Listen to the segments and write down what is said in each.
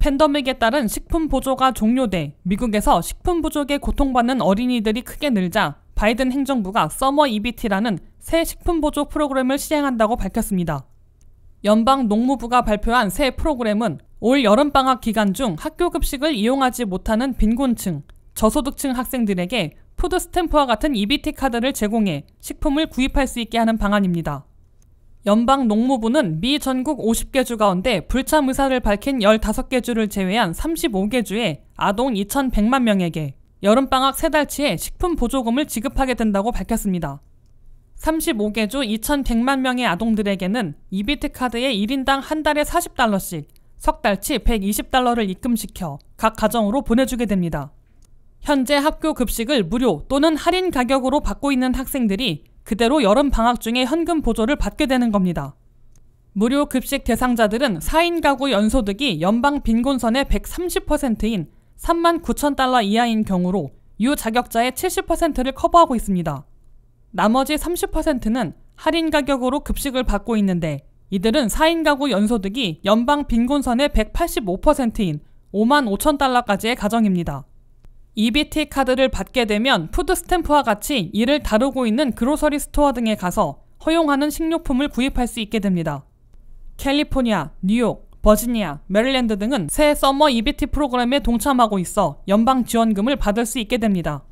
팬더믹에 따른 식품 보조가 종료돼 미국에서 식품 부족에 고통받는 어린이들이 크게 늘자 바이든 행정부가 서머 EBT라는 새 식품 보조 프로그램을 시행한다고 밝혔습니다. 연방 농무부가 발표한 새 프로그램은 올 여름방학 기간 중 학교 급식을 이용하지 못하는 빈곤층, 저소득층 학생들에게 푸드 스탬프와 같은 EBT 카드를 제공해 식품을 구입할 수 있게 하는 방안입니다. 연방 농무부는 미 전국 50개 주 가운데 불참 의사를 밝힌 15개 주를 제외한 35개 주에 아동 2,100만 명에게 여름방학 세달치에 식품 보조금을 지급하게 된다고 밝혔습니다. 35개 주 2,100만 명의 아동들에게는 이비트 카드에 1인당 한 달에 40달러씩 석 달치 120달러를 입금시켜 각 가정으로 보내주게 됩니다. 현재 학교 급식을 무료 또는 할인 가격으로 받고 있는 학생들이 그대로 여름 방학 중에 현금 보조를 받게 되는 겁니다. 무료 급식 대상자들은 4인 가구 연소득이 연방 빈곤선의 130%인 3만 9천 달러 이하인 경우로 유자격자의 70%를 커버하고 있습니다. 나머지 30%는 할인 가격으로 급식을 받고 있는데 이들은 4인 가구 연소득이 연방 빈곤선의 185%인 5만 5천 달러까지의 가정입니다. EBT 카드를 받게 되면 푸드 스탬프와 같이 이를 다루고 있는 그로서리 스토어 등에 가서 허용하는 식료품을 구입할 수 있게 됩니다. 캘리포니아, 뉴욕, 버지니아, 메릴랜드 등은 새 서머 EBT 프로그램에 동참하고 있어 연방 지원금을 받을 수 있게 됩니다.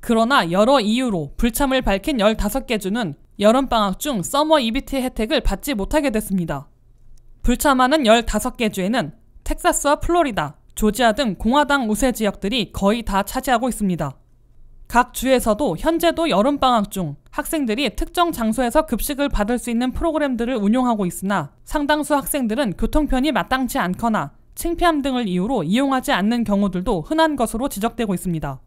그러나 여러 이유로 불참을 밝힌 15개 주는 여름방학 중 서머 EBT 혜택을 받지 못하게 됐습니다. 불참하는 15개 주에는 텍사스와 플로리다, 조지아 등 공화당 우세 지역들이 거의 다 차지하고 있습니다. 각 주에서도 현재도 여름방학 중 학생들이 특정 장소에서 급식을 받을 수 있는 프로그램들을 운영하고 있으나 상당수 학생들은 교통편이 마땅치 않거나 칭피함 등을 이유로 이용하지 않는 경우들도 흔한 것으로 지적되고 있습니다.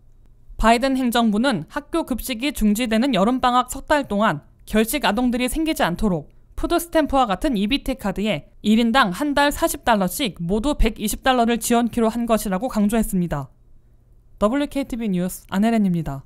바이든 행정부는 학교 급식이 중지되는 여름방학 석 달 동안 결식 아동들이 생기지 않도록 푸드 스탬프와 같은 EBT 카드에 1인당 한 달 40달러씩 모두 120달러를 지원키로 한 것이라고 강조했습니다. WKTV 뉴스 안혜렌입니다.